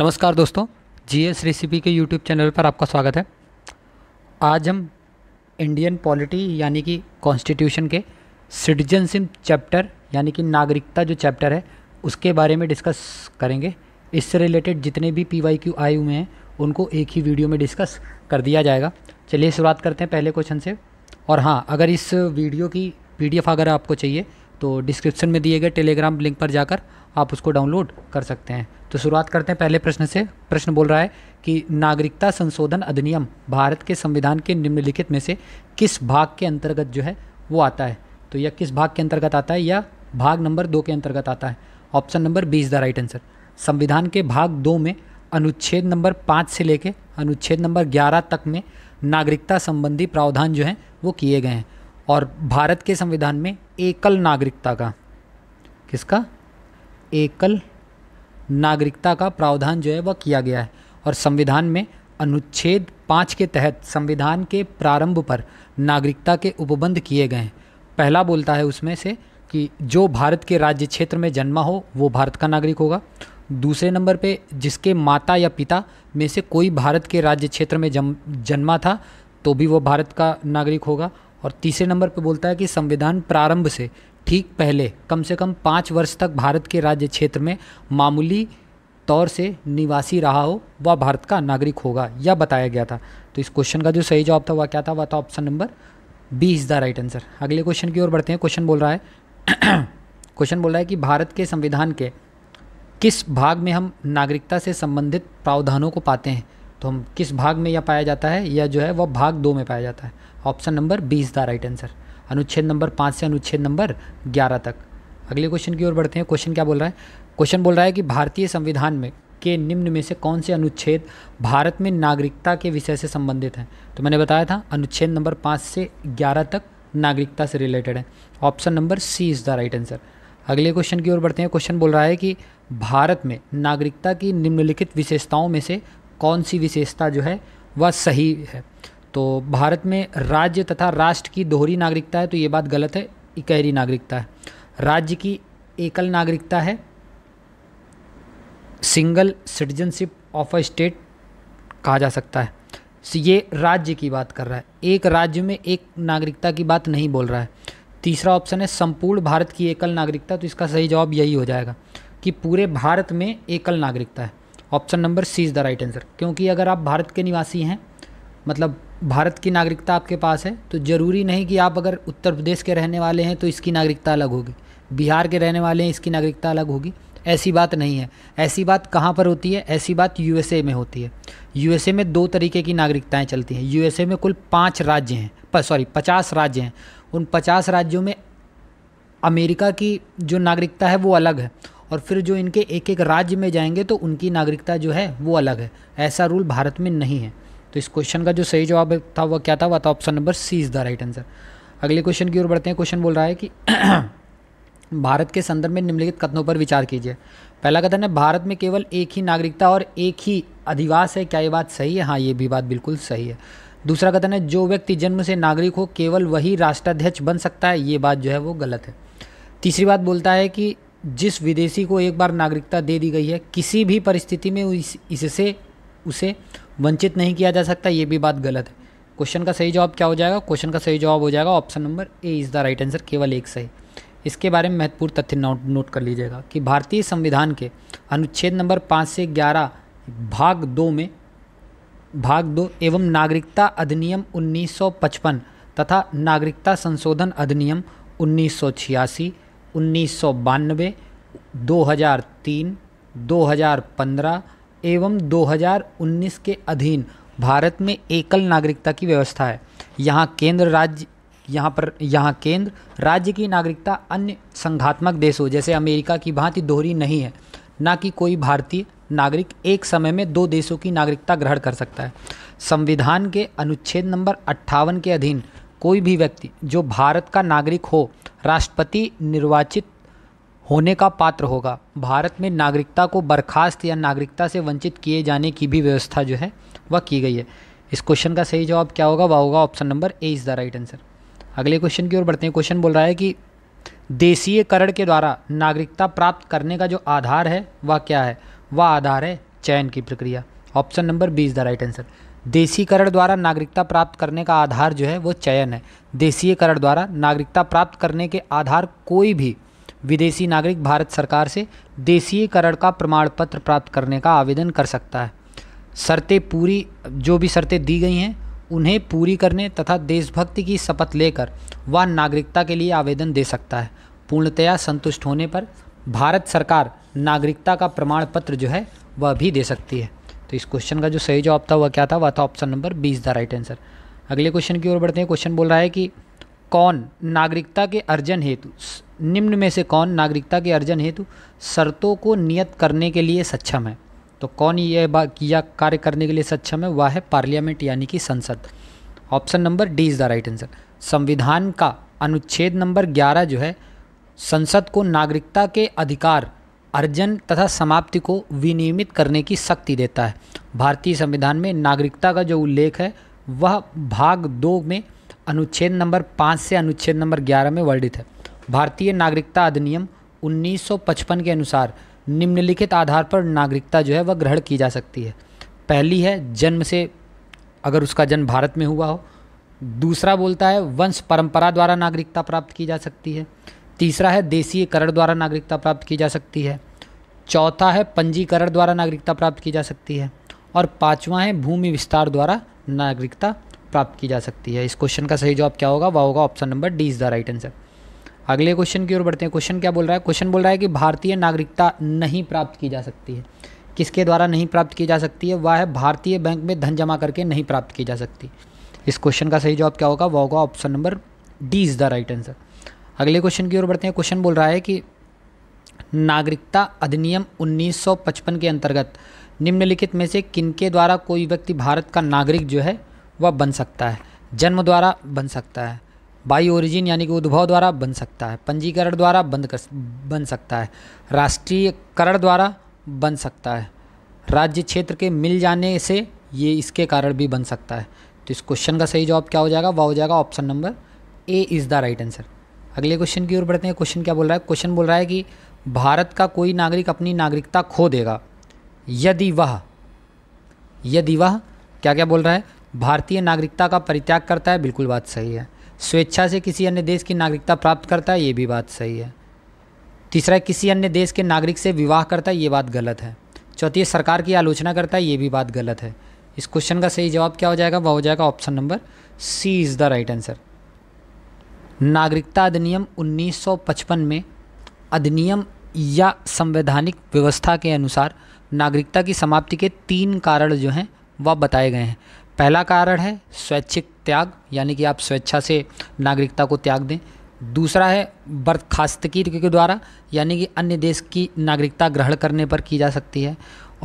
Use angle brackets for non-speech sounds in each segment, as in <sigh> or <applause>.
नमस्कार दोस्तों G S recipe के यूट्यूब चैनल पर आपका स्वागत है आज हम इंडियन पॉलिटी यानी कि कॉन्स्टिट्यूशन के सिटीजनशिप चैप्टर यानी कि नागरिकता जो चैप्टर है उसके बारे में डिस्कस करेंगे इससे रिलेटेड जितने भी पी वाई क्यू आए हुए हैं उनको एक ही वीडियो में डिस्कस कर दिया जाएगा चलिए शुरुआत करते हैं पहले क्वेश्चन से और हाँ अगर इस वीडियो की पी अगर आपको चाहिए तो डिस्क्रिप्शन में दिए गए टेलीग्राम लिंक पर जाकर आप उसको डाउनलोड कर सकते हैं तो शुरुआत करते हैं पहले प्रश्न से प्रश्न बोल रहा है कि नागरिकता संशोधन अधिनियम भारत के संविधान के निम्नलिखित में से किस भाग के अंतर्गत जो है वो आता है तो यह किस भाग के अंतर्गत आता है या भाग नंबर दो के अंतर्गत आता है option number B is the right answer संविधान के भाग दो में अनुच्छेद नंबर पाँच से लेकर अनुच्छेद नंबर ग्यारह तक में नागरिकता संबंधी प्रावधान जो हैं वो किए गए हैं और भारत के संविधान में एकल नागरिकता का किसका एकल नागरिकता का प्रावधान जो है वह किया गया है और संविधान में अनुच्छेद पाँच के तहत संविधान के प्रारंभ पर नागरिकता के उपबंध किए गए हैं पहला बोलता है उसमें से कि जो भारत के राज्य क्षेत्र में जन्मा हो वो भारत का नागरिक होगा दूसरे नंबर पे जिसके माता या पिता में से कोई भारत के राज्य क्षेत्र में जम जन्मा था तो भी वो भारत का नागरिक होगा और तीसरे नंबर पे बोलता है कि संविधान प्रारंभ से ठीक पहले कम से कम पाँच वर्ष तक भारत के राज्य क्षेत्र में मामूली तौर से निवासी रहा हो वह भारत का नागरिक होगा यह बताया गया था तो इस क्वेश्चन का जो सही जवाब था वह क्या था वह था option number B is the right answer अगले क्वेश्चन की ओर बढ़ते हैं क्वेश्चन बोल रहा है क्वेश्चन <clears throat> बोल रहा है कि भारत के संविधान के किस भाग में हम नागरिकता से संबंधित प्रावधानों को पाते हैं तो हम किस भाग में यह पाया जाता है यह जो है वह भाग दो में पाया जाता है option number B is the right answer अनुच्छेद नंबर पाँच से अनुच्छेद नंबर ग्यारह तक अगले क्वेश्चन की ओर बढ़ते हैं क्वेश्चन क्या बोल रहा है क्वेश्चन बोल रहा है कि भारतीय संविधान में के निम्न में से कौन से अनुच्छेद भारत में नागरिकता के विषय से संबंधित हैं तो मैंने बताया था अनुच्छेद नंबर पाँच से ग्यारह तक नागरिकता से रिलेटेड है option number C is the right answer अगले क्वेश्चन की ओर बढ़ते हैं क्वेश्चन बोल रहा है कि भारत में नागरिकता की निम्नलिखित विशेषताओं में से कौन सी विशेषता जो है वह सही है तो भारत में राज्य तथा राष्ट्र की दोहरी नागरिकता है तो ये बात गलत है इकहरी नागरिकता है राज्य की एकल नागरिकता है single citizenship of a state कहा जा सकता है ये राज्य की बात कर रहा है एक राज्य में एक नागरिकता की बात नहीं बोल रहा है तीसरा ऑप्शन है संपूर्ण भारत की एकल नागरिकता तो इसका सही जवाब यही हो जाएगा कि पूरे भारत में एकल नागरिकता है option number C is the right answer क्योंकि अगर आप भारत के निवासी हैं मतलब भारत की नागरिकता आपके पास है तो ज़रूरी नहीं कि आप अगर उत्तर प्रदेश के रहने वाले हैं तो इसकी नागरिकता अलग होगी बिहार के रहने वाले हैं इसकी नागरिकता अलग होगी ऐसी बात नहीं है ऐसी बात कहाँ पर होती है ऐसी बात यूएसए में होती है यूएसए में दो तरीके की नागरिकताएं चलती हैं यूएसए में कुल पाँच राज्य हैं सॉरी पचास राज्य हैं उन पचास राज्यों में अमेरिका की जो नागरिकता है वो अलग है और फिर जो इनके एक एक राज्य में जाएंगे तो उनकी नागरिकता जो है वो अलग है ऐसा रूल भारत में नहीं है तो इस क्वेश्चन का जो सही जवाब था वह क्या था वह था option number C is the right answer अगले क्वेश्चन की ओर बढ़ते हैं क्वेश्चन बोल रहा है कि <clears throat> भारत के संदर्भ में निम्नलिखित कथनों पर विचार कीजिए पहला कथन है भारत में केवल एक ही नागरिकता और एक ही अधिवास है क्या ये बात सही है हाँ ये भी बात बिल्कुल सही है दूसरा कथन है जो व्यक्ति जन्म से नागरिक हो केवल वही राष्ट्राध्यक्ष बन सकता है ये बात जो है वो गलत है तीसरी बात बोलता है कि जिस विदेशी को एक बार नागरिकता दे दी गई है किसी भी परिस्थिति में इससे उसे वंचित नहीं किया जा सकता ये भी बात गलत है क्वेश्चन का सही जवाब क्या हो जाएगा क्वेश्चन का सही जवाब हो जाएगा option number A is the right answer केवल एक सही इसके बारे में महत्वपूर्ण तथ्य नोट नोट कर लीजिएगा कि भारतीय संविधान के अनुच्छेद नंबर पाँच से ग्यारह भाग दो में भाग दो एवं नागरिकता अधिनियम 1955 तथा नागरिकता संशोधन अधिनियम 1986, 1992, 2003, 2015 एवं 2019 के अधीन भारत में एकल नागरिकता की व्यवस्था है यहाँ केंद्र राज्य यहाँ पर यहाँ केंद्र राज्य की नागरिकता अन्य संघात्मक देशों जैसे अमेरिका की भांति दोहरी नहीं है ना कि कोई भारतीय नागरिक एक समय में दो देशों की नागरिकता ग्रहण कर सकता है संविधान के अनुच्छेद नंबर अट्ठावन के अधीन कोई भी व्यक्ति जो भारत का नागरिक हो राष्ट्रपति निर्वाचित होने का पात्र होगा भारत में नागरिकता को बर्खास्त या नागरिकता से वंचित किए जाने की भी व्यवस्था जो है वह की गई है इस क्वेश्चन का सही जवाब क्या होगा वह होगा option number A is the right answer अगले क्वेश्चन की ओर बढ़ते हैं क्वेश्चन बोल रहा है कि करण के द्वारा नागरिकता प्राप्त करने का जो आधार है वह क्या है वह आधार है चयन की प्रक्रिया option number B is the right answer देशीकरण द्वारा नागरिकता प्राप्त करने का आधार जो है वो चयन है देसीयकरण द्वारा नागरिकता प्राप्त करने के आधार कोई भी विदेशी नागरिक भारत सरकार से देशीयकरण का प्रमाण पत्र प्राप्त करने का आवेदन कर सकता है शर्तें पूरी जो भी शर्तें दी गई हैं उन्हें पूरी करने तथा देशभक्ति की शपथ लेकर वह नागरिकता के लिए आवेदन दे सकता है पूर्णतया संतुष्ट होने पर भारत सरकार नागरिकता का प्रमाण पत्र जो है वह भी दे सकती है तो इस क्वेश्चन का जो सही जवाब था वह क्या था वह था option number B is the right answer अगले क्वेश्चन की ओर बढ़ते हैं क्वेश्चन बोल रहा है कि कौन नागरिकता के अर्जन हेतु निम्न में से कौन नागरिकता के अर्जन हेतु शर्तों को नियत करने के लिए सक्षम है तो कौन यह किया कार्य करने के लिए सक्षम है वह है पार्लियामेंट यानी कि संसद option number D is the right answer संविधान का अनुच्छेद नंबर 11 जो है संसद को नागरिकता के अधिकार अर्जन तथा समाप्ति को विनियमित करने की शक्ति देता है भारतीय संविधान में नागरिकता का जो उल्लेख है वह भाग दो में अनुच्छेद नंबर पाँच से अनुच्छेद नंबर ग्यारह में वर्णित है भारतीय नागरिकता अधिनियम 1955 के अनुसार निम्नलिखित आधार पर नागरिकता जो है वह ग्रहण की जा सकती है पहली है जन्म से अगर उसका जन्म भारत में हुआ हो दूसरा बोलता है वंश परंपरा द्वारा नागरिकता प्राप्त की जा सकती है तीसरा है देशीयकरण द्वारा नागरिकता प्राप्त की जा सकती है चौथा है पंजीकरण द्वारा नागरिकता प्राप्त की जा सकती है और पाँचवा है भूमि विस्तार द्वारा नागरिकता प्राप्त की जा सकती है इस क्वेश्चन का सही जवाब क्या होगा वह होगा option number D is the right answer अगले क्वेश्चन की ओर बढ़ते हैं क्वेश्चन क्या बोल रहा है क्वेश्चन बोल रहा है कि भारतीय नागरिकता नहीं प्राप्त की जा सकती है किसके द्वारा नहीं प्राप्त की जा सकती है वह है भारतीय बैंक में धन जमा करके नहीं प्राप्त की जा सकती इस क्वेश्चन का सही जवाब क्या होगा वह होगा option number D is the right answer अगले क्वेश्चन की ओर बढ़ते हैं क्वेश्चन बोल रहा है कि नागरिकता अधिनियम 1955 के अंतर्गत निम्नलिखित में से किनके द्वारा कोई व्यक्ति भारत का नागरिक जो है वह बन सकता है जन्म द्वारा बन सकता है बाई ओरिजिन यानी कि उद्भव द्वारा बन सकता है पंजीकरण द्वारा बंद कर बन सकता है राष्ट्रीयकरण द्वारा बन सकता है राज्य क्षेत्र के मिल जाने से ये इसके कारण भी बन सकता है तो इस क्वेश्चन का सही जवाब क्या हो जाएगा वह हो जाएगा option number A is the right answer अगले क्वेश्चन की ओर बढ़ते हैं क्वेश्चन क्या बोल रहा है क्वेश्चन बोल रहा है कि भारत का कोई नागरिक अपनी नागरिकता खो देगा यदि वह यदि वह क्या क्या बोल रहा है भारतीय नागरिकता का परित्याग करता है बिल्कुल बात सही है स्वेच्छा से किसी अन्य देश की नागरिकता प्राप्त करता है ये भी बात सही है तीसरा किसी अन्य देश के नागरिक से विवाह करता है ये बात गलत है चौथी सरकार की आलोचना करता है ये भी बात गलत है इस क्वेश्चन का सही जवाब क्या हो जाएगा वह हो जाएगा option number C is the right answer नागरिकता अधिनियम 1955 में अधिनियम या संवैधानिक व्यवस्था के अनुसार नागरिकता की समाप्ति के तीन कारण जो हैं वह बताए गए हैं पहला कारण है स्वैच्छिक त्याग यानी कि आप स्वेच्छा से नागरिकता को त्याग दें दूसरा है बर्खास्तगी के द्वारा यानी कि अन्य देश की नागरिकता ग्रहण करने पर की जा सकती है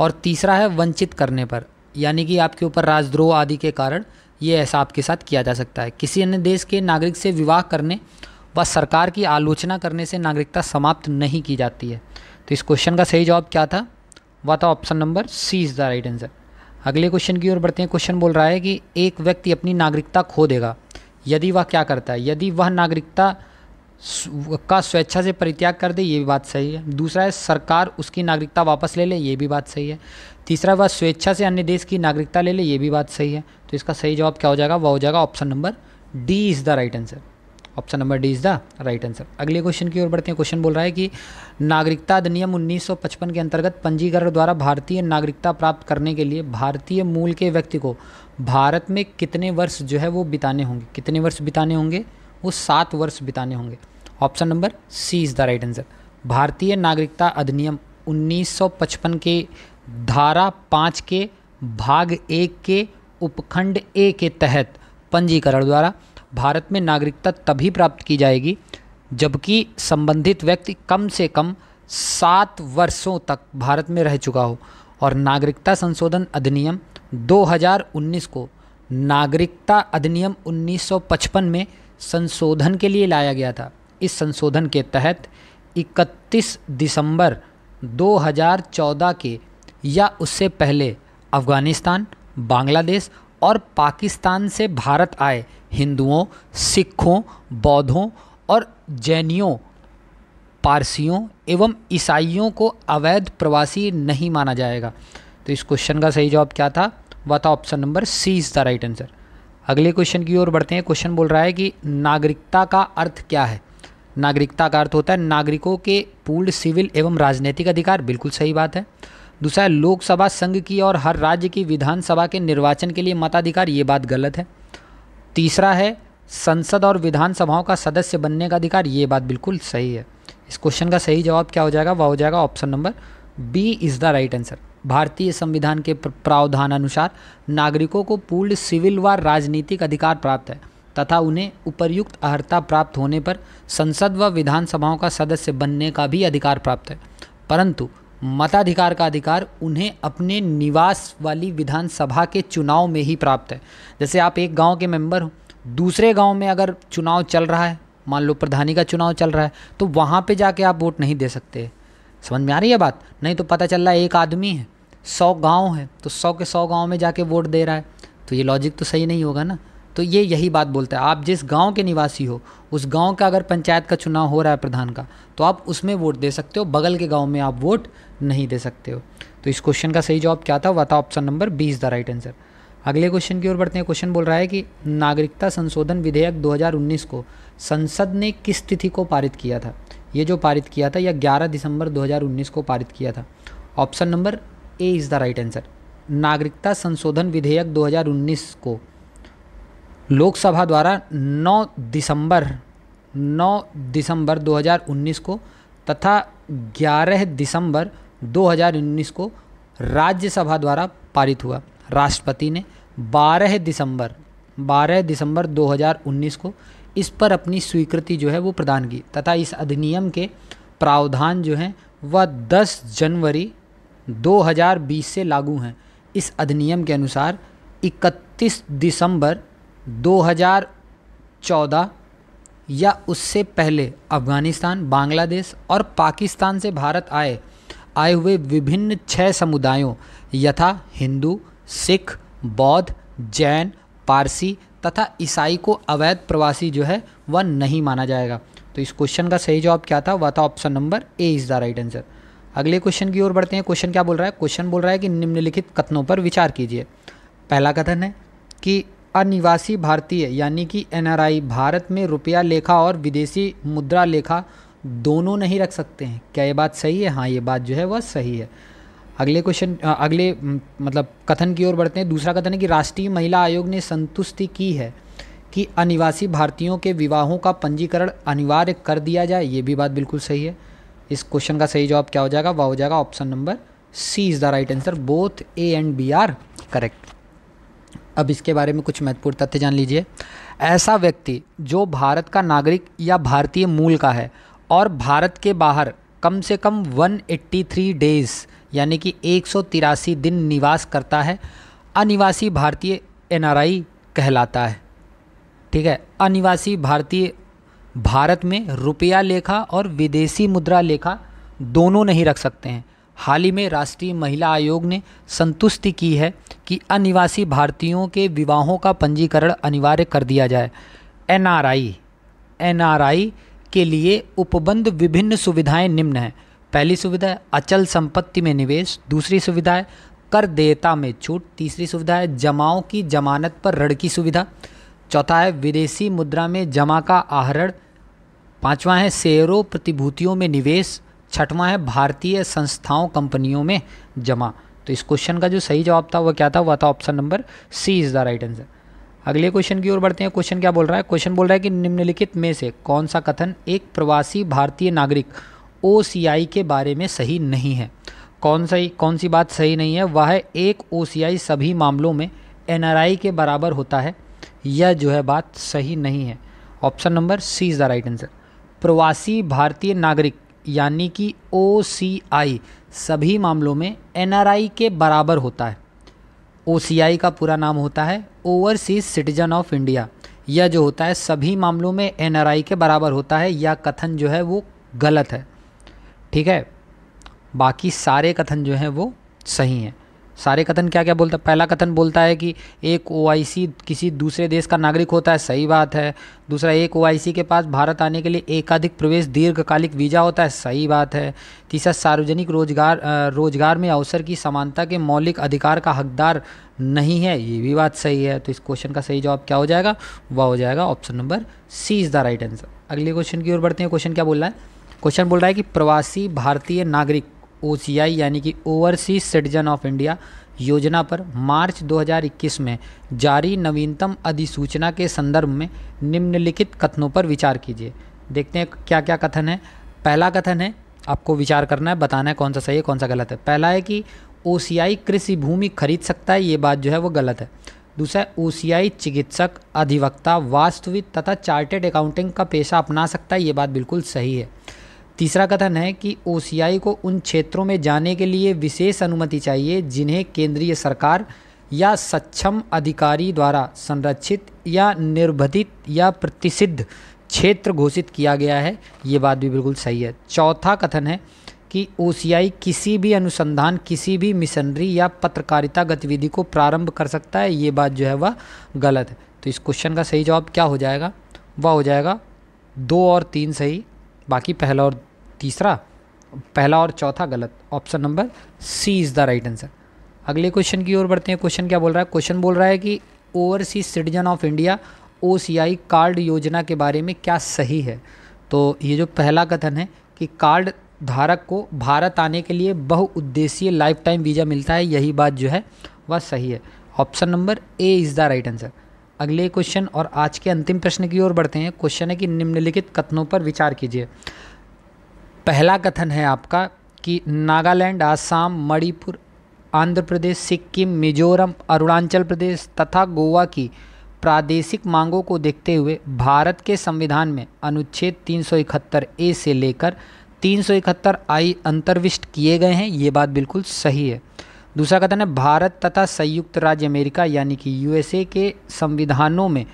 और तीसरा है वंचित करने पर यानी कि आपके ऊपर राजद्रोह आदि के कारण ये ऐसा आपके साथ किया जा सकता है किसी अन्य देश के नागरिक से विवाह करने व सरकार की आलोचना करने से नागरिकता समाप्त नहीं की जाती है तो इस क्वेश्चन का सही जवाब क्या था वह था option number C is the right answer अगले क्वेश्चन की ओर बढ़ते हैं क्वेश्चन बोल रहा है कि एक व्यक्ति अपनी नागरिकता खो देगा यदि वह क्या करता है यदि वह नागरिकता का स्वेच्छा से परित्याग कर दे ये भी बात सही है दूसरा है सरकार उसकी नागरिकता वापस ले ले ये भी बात सही है तीसरा वह स्वेच्छा से अन्य देश की नागरिकता ले ले ये भी बात सही है तो इसका सही जवाब क्या हो जाएगा वह हो जाएगा option number D is the right answer option number D is the right answer अगले क्वेश्चन की ओर बढ़ते हैं क्वेश्चन बोल रहा है कि नागरिकता अधिनियम 1955 के अंतर्गत पंजीकरण द्वारा भारतीय नागरिकता प्राप्त करने के लिए भारतीय मूल के व्यक्ति को भारत में कितने वर्ष जो है वो बिताने होंगे कितने वर्ष बिताने होंगे वो सात वर्ष बिताने होंगे option number C is the right answer भारतीय नागरिकता अधिनियम उन्नीस के धारा पाँच के भाग एक के उपखंड ए के तहत पंजीकरण द्वारा भारत में नागरिकता तभी प्राप्त की जाएगी जबकि संबंधित व्यक्ति कम से कम सात वर्षों तक भारत में रह चुका हो और नागरिकता संशोधन अधिनियम 2019 को नागरिकता अधिनियम 1955 में संशोधन के लिए लाया गया था इस संशोधन के तहत 31 दिसंबर 2014 के या उससे पहले अफ़गानिस्तान बांग्लादेश और पाकिस्तान से भारत आए हिंदुओं सिखों बौद्धों और जैनियों पारसियों एवं ईसाइयों को अवैध प्रवासी नहीं माना जाएगा तो इस क्वेश्चन का सही जवाब क्या था वह था option number C is the right answer अगले क्वेश्चन की ओर बढ़ते हैं क्वेश्चन बोल रहा है कि नागरिकता का अर्थ क्या है नागरिकता का अर्थ होता है नागरिकों के पूर्ण सिविल एवं राजनीतिक अधिकार बिल्कुल सही बात है दूसरा लोकसभा संघ की और हर राज्य की विधानसभा के निर्वाचन के लिए मताधिकार ये बात गलत है तीसरा है संसद और विधानसभाओं का सदस्य बनने का अधिकार ये बात बिल्कुल सही है इस क्वेश्चन का सही जवाब क्या हो जाएगा वह हो जाएगा option number B is the right answer भारतीय संविधान के प्रावधान अनुसार नागरिकों को पूर्ण सिविल व राजनीतिक अधिकार प्राप्त है तथा उन्हें उपर्युक्त अर्हता प्राप्त होने पर संसद व विधानसभाओं का सदस्य बनने का भी अधिकार प्राप्त है परंतु मताधिकार का अधिकार उन्हें अपने निवास वाली विधानसभा के चुनाव में ही प्राप्त है जैसे आप एक गांव के मेंबर हो दूसरे गांव में अगर चुनाव चल रहा है मान लो प्रधानी का चुनाव चल रहा है तो वहाँ पे जाके आप वोट नहीं दे सकते समझ में आ रही है बात नहीं तो पता चल रहा है एक आदमी है सौ गाँव है तो सौ के सौ गाँव में जाके वोट दे रहा है तो ये लॉजिक तो सही नहीं होगा ना तो ये यही बात बोलता है आप जिस गांव के निवासी हो उस गांव का अगर पंचायत का चुनाव हो रहा है प्रधान का तो आप उसमें वोट दे सकते हो बगल के गांव में आप वोट नहीं दे सकते हो तो इस क्वेश्चन का सही जवाब क्या था वह था option number B is the right answer अगले क्वेश्चन की ओर बढ़ते हैं क्वेश्चन बोल रहा है कि नागरिकता संशोधन विधेयक दो को संसद ने किस तिथि को पारित किया था ये जो पारित किया था यह ग्यारह दिसंबर दो को पारित किया था option number A is the right answer नागरिकता संशोधन विधेयक 2019 को लोकसभा द्वारा 9 दिसंबर 9 दिसंबर 2019 को तथा 11 दिसंबर 2019 को राज्यसभा द्वारा पारित हुआ राष्ट्रपति ने 12 दिसंबर 12 दिसंबर 2019 को इस पर अपनी स्वीकृति जो है वो प्रदान की तथा इस अधिनियम के प्रावधान जो हैं वह 10 जनवरी 2020 से लागू हैं इस अधिनियम के अनुसार 31 दिसंबर 2014 या उससे पहले अफगानिस्तान बांग्लादेश और पाकिस्तान से भारत आए आए हुए विभिन्न छह समुदायों यथा हिंदू सिख बौद्ध जैन पारसी तथा ईसाई को अवैध प्रवासी जो है वह नहीं माना जाएगा तो इस क्वेश्चन का सही जवाब क्या था वह था option number A is the right answer अगले क्वेश्चन की ओर बढ़ते हैं क्वेश्चन क्या बोल रहा है क्वेश्चन बोल रहा है कि निम्नलिखित कथनों पर विचार कीजिए पहला कथन है कि अनिवासी भारतीय यानी कि एनआरआई भारत में रुपया लेखा और विदेशी मुद्रा लेखा दोनों नहीं रख सकते हैं क्या ये बात सही है हाँ ये बात जो है वह सही है अगले क्वेश्चन अगले मतलब कथन की ओर बढ़ते हैं दूसरा कथन है कि राष्ट्रीय महिला आयोग ने संतुष्टि की है कि अनिवासी भारतीयों के विवाहों का पंजीकरण अनिवार्य कर दिया जाए ये भी बात बिल्कुल सही है इस क्वेश्चन का सही जवाब क्या हो जाएगा वह हो जाएगा option number C is the right answer both A and B are correct अब इसके बारे में कुछ महत्वपूर्ण तथ्य जान लीजिए ऐसा व्यक्ति जो भारत का नागरिक या भारतीय मूल का है और भारत के बाहर कम से कम 183 डेज़ यानी कि एक दिन निवास करता है अनिवासी भारतीय एन कहलाता है ठीक है अनिवासी भारतीय भारत में रुपया लेखा और विदेशी मुद्रा लेखा दोनों नहीं रख सकते हैं हाल ही में राष्ट्रीय महिला आयोग ने संतुष्टि की है कि अनिवासी भारतीयों के विवाहों का पंजीकरण अनिवार्य कर दिया जाए एनआरआई एनआरआई के लिए उपबंध विभिन्न सुविधाएं निम्न हैं पहली सुविधा है अचल संपत्ति में निवेश दूसरी सुविधा है कर देयता में छूट तीसरी सुविधा है जमाओं की जमानत पर ऋण की सुविधा चौथा है विदेशी मुद्रा में जमा का आहरण पांचवा है शेयरों प्रतिभूतियों में निवेश छठवां है भारतीय संस्थाओं कंपनियों में जमा तो इस क्वेश्चन का जो सही जवाब था वह क्या था वह था option number C is the right answer अगले क्वेश्चन की ओर बढ़ते हैं क्वेश्चन क्या बोल रहा है क्वेश्चन बोल रहा है कि निम्नलिखित में से कौन सा कथन एक प्रवासी भारतीय नागरिक ओ के बारे में सही नहीं है कौन सा कौन सी बात सही नहीं है वह है एक ओ सभी मामलों में एन के बराबर होता है यह जो है बात सही नहीं है option number C is the right answer प्रवासी भारतीय नागरिक यानी कि ओ सभी मामलों में एन के बराबर होता है ओ का पूरा नाम होता है ओवरसीज सिटीजन ऑफ इंडिया यह जो होता है सभी मामलों में एन के बराबर होता है या कथन जो है वो गलत है ठीक है बाकी सारे कथन जो हैं वो सही हैं सारे कथन क्या क्या बोलता है पहला कथन बोलता है कि एक ओ किसी दूसरे देश का नागरिक होता है सही बात है दूसरा एक ओ के पास भारत आने के लिए एकाधिक प्रवेश दीर्घकालिक वीज़ा होता है सही बात है तीसरा सार्वजनिक रोजगार रोजगार में अवसर की समानता के मौलिक अधिकार का हकदार नहीं है ये भी बात सही है तो इस क्वेश्चन का सही जवाब क्या हो जाएगा वह हो जाएगा option number C is the right answer अगले क्वेश्चन की ओर बढ़ते हैं क्वेश्चन क्या बोल रहा है क्वेश्चन बोल रहा है कि प्रवासी भारतीय नागरिक ओ यानी कि ओवरसीज सिटीजन ऑफ इंडिया योजना पर मार्च 2021 में जारी नवीनतम अधिसूचना के संदर्भ में निम्नलिखित कथनों पर विचार कीजिए देखते हैं क्या क्या कथन है पहला कथन है आपको विचार करना है बताना है कौन सा सही है कौन सा गलत है पहला है कि ओ कृषि भूमि खरीद सकता है ये बात जो है वो गलत है दूसरा ओ चिकित्सक अधिवक्ता वास्तविक तथा चार्टेड अकाउंटिंग का पेशा अपना सकता है ये बात बिल्कुल सही है तीसरा कथन है कि ओ को उन क्षेत्रों में जाने के लिए विशेष अनुमति चाहिए जिन्हें केंद्रीय सरकार या सक्षम अधिकारी द्वारा संरक्षित या निर्बंधित या प्रतिषिद्ध क्षेत्र घोषित किया गया है ये बात भी बिल्कुल सही है चौथा कथन है कि ओ किसी भी अनुसंधान किसी भी मिशनरी या पत्रकारिता गतिविधि को प्रारंभ कर सकता है ये बात जो है वह गलत है तो इस क्वेश्चन का सही जवाब क्या हो जाएगा वह हो जाएगा दो और तीन सही बाकी पहला और तीसरा पहला और चौथा गलत option number C is the right answer अगले क्वेश्चन की ओर बढ़ते हैं क्वेश्चन क्या बोल रहा है क्वेश्चन बोल रहा है कि overseas citizen of India O card योजना के बारे में क्या सही है तो ये जो पहला कथन है कि कार्ड धारक को भारत आने के लिए बहुउद्देशीय लाइफ टाइम वीज़ा मिलता है यही बात जो है वह सही है option number A is the right answer अगले क्वेश्चन और आज के अंतिम प्रश्न की ओर बढ़ते हैं क्वेश्चन है कि निम्नलिखित कथनों पर विचार कीजिए पहला कथन है आपका कि नागालैंड आसाम मणिपुर आंध्र प्रदेश सिक्किम मिजोरम अरुणाचल प्रदेश तथा गोवा की प्रादेशिक मांगों को देखते हुए भारत के संविधान में अनुच्छेद तीन ए से लेकर तीन आई अंतर्विष्ट किए गए हैं ये बात बिल्कुल सही है दूसरा कथन है भारत तथा संयुक्त राज्य अमेरिका यानी कि यूएसए के संविधानों में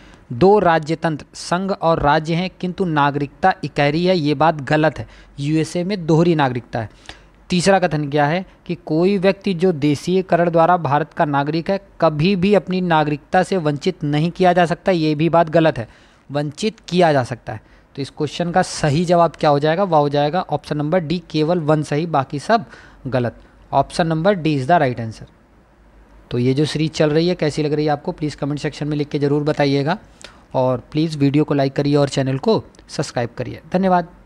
दो राज्य तंत्र संघ और राज्य हैं किंतु नागरिकता इकहरी है ये बात गलत है यूएसए में दोहरी नागरिकता है तीसरा कथन क्या है कि कोई व्यक्ति जो देशीयकरण द्वारा भारत का नागरिक है कभी भी अपनी नागरिकता से वंचित नहीं किया जा सकता ये भी बात गलत है वंचित किया जा सकता है तो इस क्वेश्चन का सही जवाब क्या हो जाएगा वह हो जाएगा ऑप्शन नंबर डी केवल वन सही बाकी सब गलत option number D is the right answer तो ये जो सीरीज़ चल रही है कैसी लग रही है आपको प्लीज़ कमेंट सेक्शन में लिख के ज़रूर बताइएगा और प्लीज़ वीडियो को लाइक करिए और चैनल को सब्सक्राइब करिए धन्यवाद